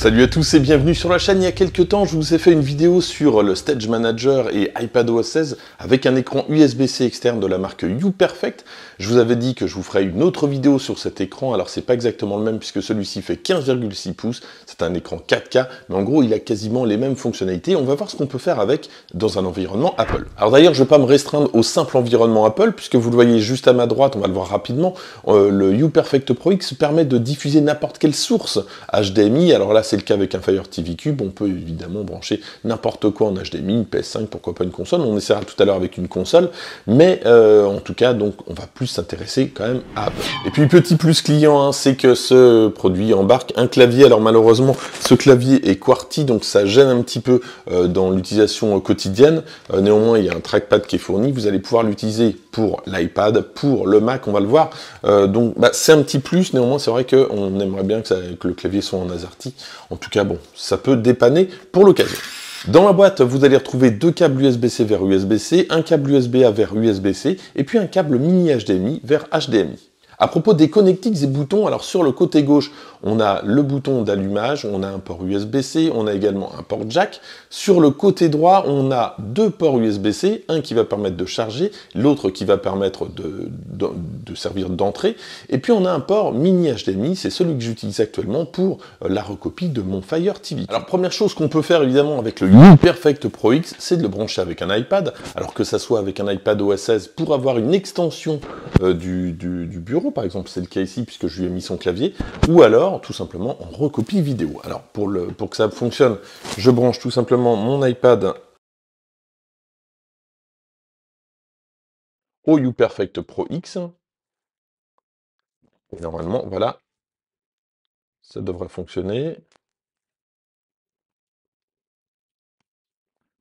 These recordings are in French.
Salut à tous et bienvenue sur la chaîne. Il y a quelques temps, je vous ai fait une vidéo sur le Stage Manager et iPadOS 16 avec un écran USB-C externe de la marque Uperfect. Je vous avais dit que je vous ferais une autre vidéo sur cet écran. Alors, c'est pas exactement le même puisque celui-ci fait 15,6 pouces. C'est un écran 4K, mais en gros, il a quasiment les mêmes fonctionnalités. On va voir ce qu'on peut faire avec dans un environnement Apple. Alors d'ailleurs, je ne vais pas me restreindre au simple environnement Apple puisque vous le voyez juste à ma droite, on va le voir rapidement. Euh, le Uperfect Pro X permet de diffuser n'importe quelle source HDMI. Alors là, c'est le cas avec un Fire TV Cube, on peut évidemment brancher n'importe quoi en HDMI, une PS5, pourquoi pas une console, on essaiera tout à l'heure avec une console, mais euh, en tout cas, donc on va plus s'intéresser quand même à Et puis petit plus client, hein, c'est que ce produit embarque un clavier, alors malheureusement, ce clavier est QWERTY, donc ça gêne un petit peu euh, dans l'utilisation euh, quotidienne, néanmoins il y a un trackpad qui est fourni, vous allez pouvoir l'utiliser pour l'iPad, pour le Mac, on va le voir, donc bah, c'est un petit plus, néanmoins c'est vrai qu'on aimerait bien que, que le clavier soit en AZERTY, en tout cas, bon, ça peut dépanner pour l'occasion. Dans la boîte, vous allez retrouver deux câbles USB-C vers USB-C, un câble USB-A vers USB-C et puis un câble mini HDMI vers HDMI. À propos des connectiques et boutons, alors sur le côté gauche, on a le bouton d'allumage, on a un port USB-C, on a également un port jack. Sur le côté droit, on a deux ports USB-C, un qui va permettre de charger, l'autre qui va permettre de de servir d'entrée. Et puis on a un port mini HDMI, c'est celui que j'utilise actuellement pour euh, la recopie de mon Fire TV. Alors première chose qu'on peut faire évidemment avec le Perfect Pro X, c'est de le brancher avec un iPad. Alors que ça soit avec un iPad OS 16 pour avoir une extension euh, du, bureau, par exemple c'est le cas ici puisque je lui ai mis son clavier, ou alors tout simplement en recopie vidéo. Alors pour, le, pour que ça fonctionne, je branche tout simplement mon iPad au Perfect Pro X. Et normalement, voilà, ça devrait fonctionner.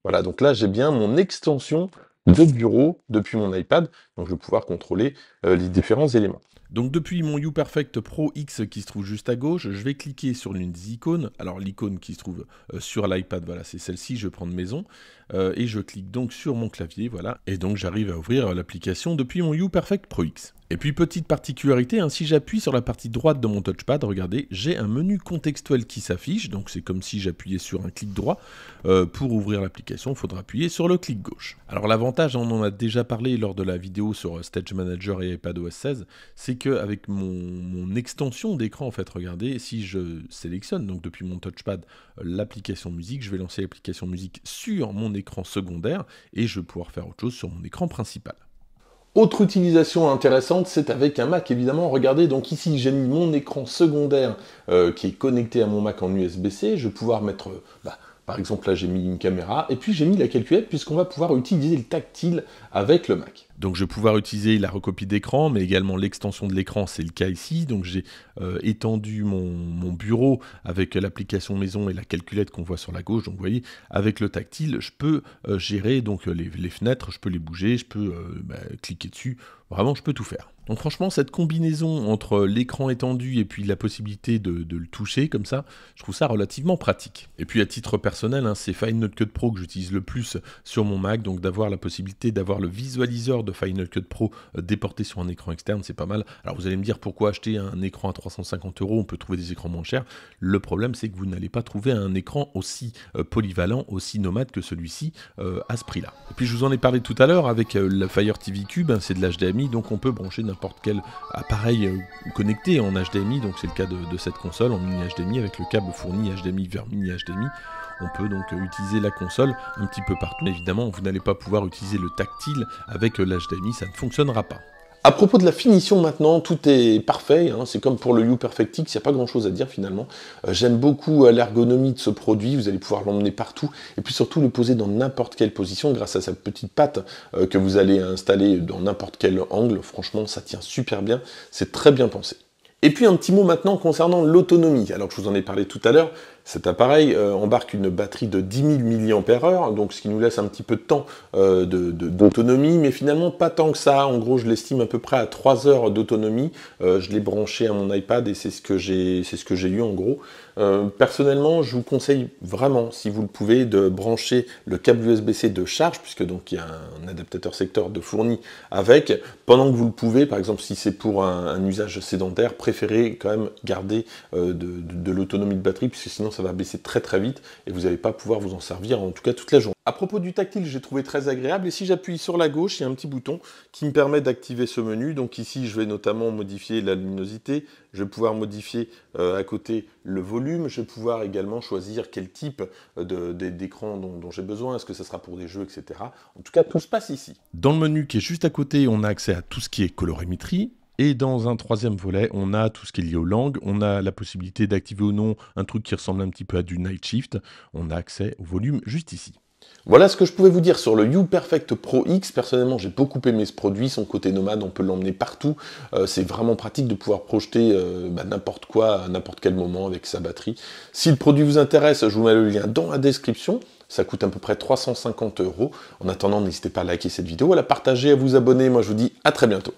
Voilà, donc là, j'ai bien mon extension de bureau depuis mon iPad, donc je vais pouvoir contrôler euh, les différents éléments. Donc depuis mon YouPerfect Pro X qui se trouve juste à gauche, je vais cliquer sur l'une des icônes. Alors l'icône qui se trouve euh, sur l'iPad, voilà, c'est celle-ci, je vais prendre maison. Euh, et je clique donc sur mon clavier, voilà, et donc j'arrive à ouvrir l'application depuis mon YouPerfect Pro X. Et puis petite particularité, hein, si j'appuie sur la partie droite de mon touchpad, regardez, j'ai un menu contextuel qui s'affiche, donc c'est comme si j'appuyais sur un clic droit. Euh, pour ouvrir l'application, il faudra appuyer sur le clic gauche. Alors l'avantage, on en a déjà parlé lors de la vidéo sur euh, Stage Manager et iPadOS 16, c'est qu'avec mon, mon extension d'écran, en fait, regardez, si je sélectionne donc depuis mon touchpad l'application musique, je vais lancer l'application musique sur mon écran secondaire et je vais pouvoir faire autre chose sur mon écran principal. Autre utilisation intéressante, c'est avec un Mac évidemment. Regardez, donc ici j'ai mis mon écran secondaire euh, qui est connecté à mon Mac en USB-C. Je vais pouvoir mettre, euh, bah, par exemple là j'ai mis une caméra et puis j'ai mis la calculette puisqu'on va pouvoir utiliser le tactile avec le Mac. Donc je vais pouvoir utiliser la recopie d'écran, mais également l'extension de l'écran, c'est le cas ici. Donc j'ai euh, étendu mon, bureau avec l'application maison et la calculette qu'on voit sur la gauche. Donc vous voyez, avec le tactile, je peux euh, gérer donc euh, les, fenêtres, je peux les bouger, je peux bah, cliquer dessus. Vraiment, je peux tout faire. Donc franchement, cette combinaison entre l'écran étendu et puis la possibilité de, le toucher comme ça, je trouve ça relativement pratique. Et puis à titre personnel, hein, c'est Note Cut Pro que j'utilise le plus sur mon Mac, donc d'avoir la possibilité d'avoir le visualiseur de Final Cut Pro euh, déporté sur un écran externe, c'est pas mal. Alors vous allez me dire pourquoi acheter un écran à 350 euros, on peut trouver des écrans moins chers. Le problème c'est que vous n'allez pas trouver un écran aussi euh, polyvalent, aussi nomade que celui-ci euh, à ce prix-là. Et puis je vous en ai parlé tout à l'heure avec la Fire TV Cube, hein, c'est de l'HDMI, donc on peut brancher n'importe quel appareil connecté en HDMI, donc c'est le cas de, de cette console en mini HDMI avec le câble fourni HDMI vers mini HDMI. On peut donc utiliser la console un petit peu partout. Évidemment, vous n'allez pas pouvoir utiliser le tactile avec l'HDMI, ça ne fonctionnera pas. À propos de la finition maintenant, tout est parfait, hein. c'est comme pour le u Perfectic, il n'y a pas grand chose à dire finalement. Euh, j'aime beaucoup euh, l'ergonomie de ce produit, vous allez pouvoir l'emmener partout et puis surtout le poser dans n'importe quelle position grâce à sa petite patte euh, que vous allez installer dans n'importe quel angle. Franchement, ça tient super bien, c'est très bien pensé. Et puis un petit mot maintenant concernant l'autonomie. Alors je vous en ai parlé tout à l'heure, cet appareil euh, embarque une batterie de 10 000 mAh, donc ce qui nous laisse un petit peu de temps euh, d'autonomie, mais finalement pas tant que ça. En gros, je l'estime à peu près à 3 heures d'autonomie. Euh, je l'ai branché à mon iPad et c'est ce que j'ai eu en gros. personnellement, je vous conseille vraiment, si vous le pouvez, de brancher le câble USB-C de charge, puisque donc il y a un adaptateur secteur de fourni avec, pendant que vous le pouvez, par exemple si c'est pour un, usage sédentaire, préférez quand même garder de, de l'autonomie de batterie, puisque sinon ça va baisser très très vite et vous n'allez pas pouvoir vous en servir en tout cas toute la journée. À propos du tactile, j'ai trouvé très agréable et si j'appuie sur la gauche, il y a un petit bouton qui me permet d'activer ce menu. Donc ici, je vais notamment modifier la luminosité, je vais pouvoir modifier euh, à côté le volume, je vais pouvoir également choisir quel type euh, d'écran dont, dont j'ai besoin, est-ce que ce sera pour des jeux, etc. En tout cas, tout se passe ici. Dans le menu qui est juste à côté, on a accès à tout ce qui est colorimétrie, et dans un troisième volet, on a tout ce qui est lié aux langues, on a la possibilité d'activer ou non un truc qui ressemble un petit peu à du night shift, on a accès au volume juste ici. Voilà ce que je pouvais vous dire sur le U-Perfect Pro X. Personnellement, j'ai beaucoup aimé ce produit. Son côté nomade, on peut l'emmener partout. Euh, c'est vraiment pratique de pouvoir projeter euh, bah, n'importe quoi à n'importe quel moment avec sa batterie. Si le produit vous intéresse, je vous mets le lien dans la description. Ça coûte à peu près 350 euros. En attendant, n'hésitez pas à liker cette vidéo, à la partager, à vous abonner. Moi, je vous dis à très bientôt.